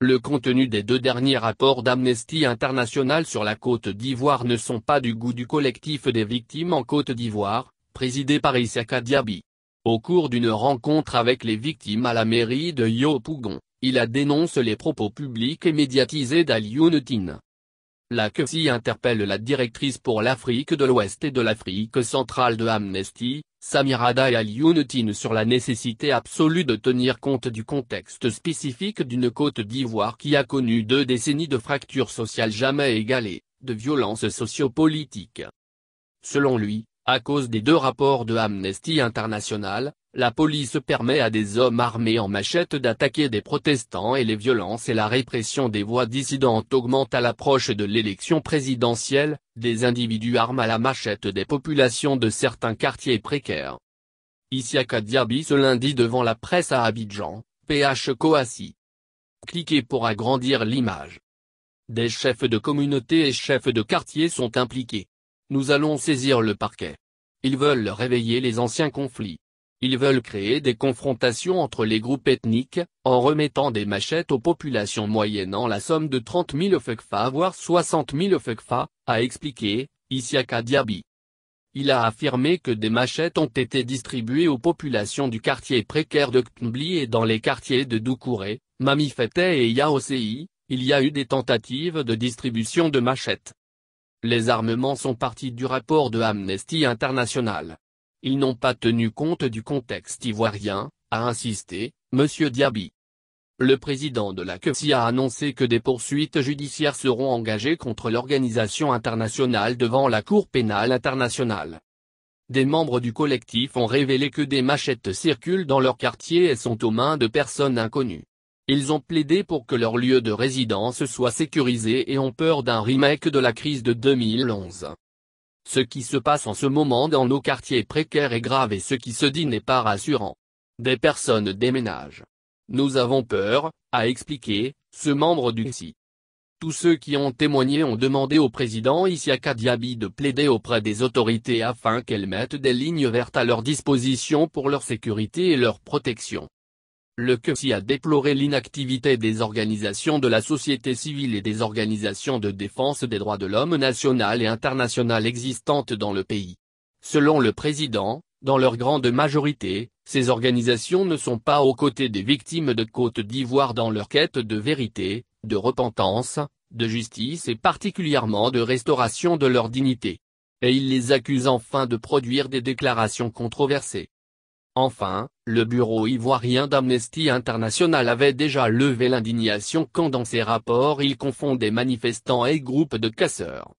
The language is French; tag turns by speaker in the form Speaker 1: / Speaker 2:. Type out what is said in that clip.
Speaker 1: Le contenu des deux derniers rapports d'Amnesty International sur la Côte d'Ivoire ne sont pas du goût du collectif des victimes en Côte d'Ivoire, présidé par Isaka Diaby. Au cours d'une rencontre avec les victimes à la mairie de Yopougon, il a dénoncé les propos publics et médiatisés d'Aliounetin. La QSI interpelle la directrice pour l'Afrique de l'Ouest et de l'Afrique centrale de Amnesty, Samira Dayal sur la nécessité absolue de tenir compte du contexte spécifique d'une Côte d'Ivoire qui a connu deux décennies de fractures sociales jamais égalées, de violences sociopolitiques. Selon lui, à cause des deux rapports de Amnesty International, la police permet à des hommes armés en machette d'attaquer des protestants et les violences et la répression des voix dissidentes augmentent à l'approche de l'élection présidentielle, des individus armes à la machette des populations de certains quartiers précaires. Isiaka kadiabi ce lundi devant la presse à Abidjan, PH Coassi. Cliquez pour agrandir l'image. Des chefs de communauté et chefs de quartier sont impliqués. Nous allons saisir le parquet. Ils veulent réveiller les anciens conflits. Ils veulent créer des confrontations entre les groupes ethniques, en remettant des machettes aux populations moyennant la somme de 30 000 fukfa voire 60 000 fukfa, a expliqué, Isiaka Diaby. Il a affirmé que des machettes ont été distribuées aux populations du quartier précaire de Ktmbli et dans les quartiers de Doukouré, Mamifete et Yaosei, il y a eu des tentatives de distribution de machettes. Les armements sont partis du rapport de Amnesty International. Ils n'ont pas tenu compte du contexte ivoirien, a insisté, Monsieur Diaby. Le président de la CECI a annoncé que des poursuites judiciaires seront engagées contre l'organisation internationale devant la Cour pénale internationale. Des membres du collectif ont révélé que des machettes circulent dans leur quartier et sont aux mains de personnes inconnues. Ils ont plaidé pour que leur lieu de résidence soit sécurisé et ont peur d'un remake de la crise de 2011. Ce qui se passe en ce moment dans nos quartiers précaires est grave et ce qui se dit n'est pas rassurant. Des personnes déménagent. Nous avons peur, a expliqué, ce membre du SI. Tous ceux qui ont témoigné ont demandé au président Issiaka Diaby de plaider auprès des autorités afin qu'elles mettent des lignes vertes à leur disposition pour leur sécurité et leur protection. Le QSI a déploré l'inactivité des organisations de la société civile et des organisations de défense des droits de l'homme nationales et internationales existantes dans le pays. Selon le président, dans leur grande majorité, ces organisations ne sont pas aux côtés des victimes de Côte d'Ivoire dans leur quête de vérité, de repentance, de justice et particulièrement de restauration de leur dignité. Et il les accuse enfin de produire des déclarations controversées. Enfin, le bureau ivoirien d'Amnesty International avait déjà levé l'indignation quand dans ses rapports il confondait manifestants et groupes de casseurs.